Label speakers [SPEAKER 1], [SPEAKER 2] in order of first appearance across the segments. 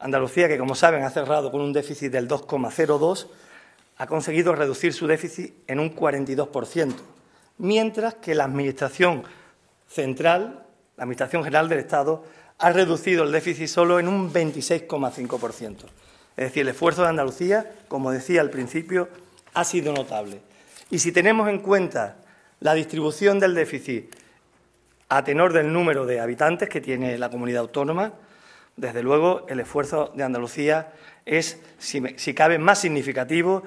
[SPEAKER 1] Andalucía, que como saben ha cerrado con un déficit del 2,02, ha conseguido reducir su déficit en un 42%, mientras que la Administración Central, la Administración General del Estado, ha reducido el déficit solo en un 26,5%. Es decir, el esfuerzo de Andalucía, como decía al principio, ha sido notable. Y si tenemos en cuenta la distribución del déficit a tenor del número de habitantes que tiene la comunidad autónoma, desde luego, el esfuerzo de Andalucía es, si, cabe, más significativo.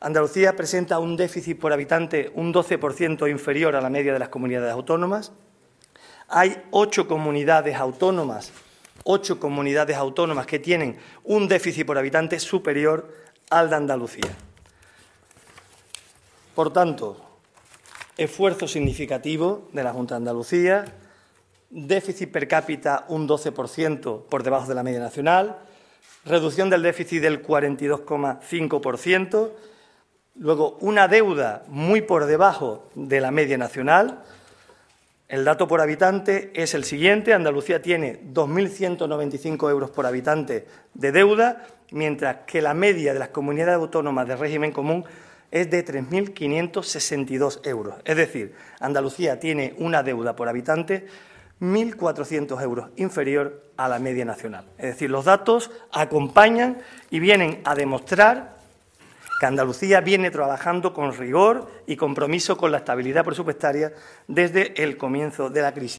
[SPEAKER 1] Andalucía presenta un déficit por habitante un 12% inferior a la media de las comunidades autónomas. Hay ocho comunidades autónomas, ocho comunidades autónomas que tienen un déficit por habitante superior al de Andalucía. Por tanto, esfuerzo significativo de la Junta de Andalucía, déficit per cápita un 12% por debajo de la media nacional, reducción del déficit del 42,5%, luego una deuda muy por debajo de la media nacional. El dato por habitante es el siguiente, Andalucía tiene 2.195 euros por habitante de deuda, mientras que la media de las comunidades autónomas de régimen común es de 3.562 euros. Es decir, Andalucía tiene una deuda por habitante 1.400 euros inferior a la media nacional. Es decir, los datos acompañan y vienen a demostrar que Andalucía viene trabajando con rigor y compromiso con la estabilidad presupuestaria desde el comienzo de la crisis.